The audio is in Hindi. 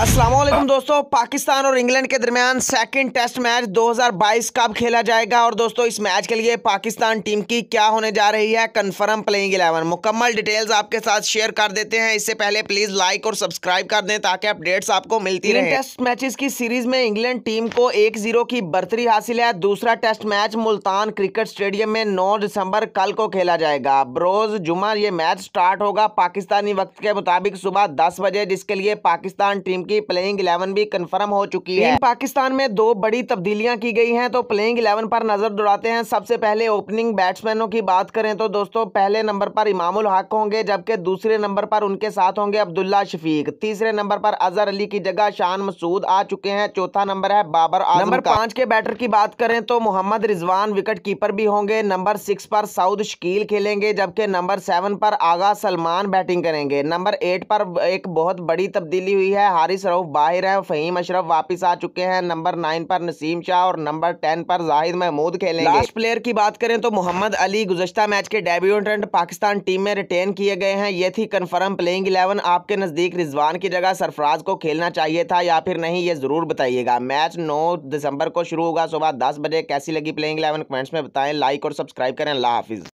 असलम दोस्तों पाकिस्तान और इंग्लैंड के दरमियान सेकंड टेस्ट मैच 2022 कब खेला जाएगा और दोस्तों इस मैच के लिए पाकिस्तान टीम की क्या होने जा रही है कन्फर्म प्लेइंग इलेवन मुकम्मल डिटेल्स आपके साथ शेयर कर देते हैं इससे पहले प्लीज़ लाइक और सब्सक्राइब कर दें ताकि अपडेट्स आपको मिलती रहे टेस्ट मैचेस की सीरीज में इंग्लैंड टीम को एक जीरो की बर्तरी हासिल है दूसरा test match Multan cricket stadium में नौ दिसंबर कल को खेला जाएगा बरोज जुमा ये मैच स्टार्ट होगा पाकिस्तानी वक्त के मुताबिक सुबह दस बजे जिसके लिए पाकिस्तान टीम की प्लेइंग इलेवन भी कंफर्म हो चुकी है पाकिस्तान में दो बड़ी तब्दीलियां की गई हैं तो प्लेइंग इलेवन पर नजर दौड़ाते हैं सबसे पहले ओपनिंग बैट्समैनों की बात करें तो दोस्तों पहले नंबर पर इमामुल हक होंगे जबकि दूसरे नंबर पर उनके साथ होंगे अब्दुल्ला शफीक तीसरे नंबर पर अजहर अली की जगह शान मसूद आ चुके हैं चौथा नंबर है बाबर नंबर पांच के बैटर की बात करें तो मोहम्मद रिजवान विकेट कीपर भी होंगे नंबर सिक्स पर साउद शकील खेलेंगे जबकि नंबर सेवन पर आगा सलमान बैटिंग करेंगे नंबर एट पर एक बहुत बड़ी तब्दीली हुई है हारिस रऊफ बाहिर हैं फ़हीम अशरफ वापस आ चुके हैं नंबर नाइन पर नसीम शाह और नंबर टेन पर जाहिद महमूद खेलेंगे लास्ट प्लेयर की बात करें तो मोहम्मद अली गुजश्ता मैच के डेब्यूटेंट पाकिस्तान टीम में रिटेन किए गए हैं ये थी कन्फर्म प्लेइंग इलेवन आपके नज़दीक रिजवान की जगह सरफराज को खेलना चाहिए था या फिर नहीं ये ज़रूर बताइएगा मैच नौ दिसंबर को शुरू होगा सुबह दस बजे कैसी लगी प्लेइंग इलेवन कमेंट्स में बताएं लाइक और सब्सक्राइब करें अल्लाह हाफिज़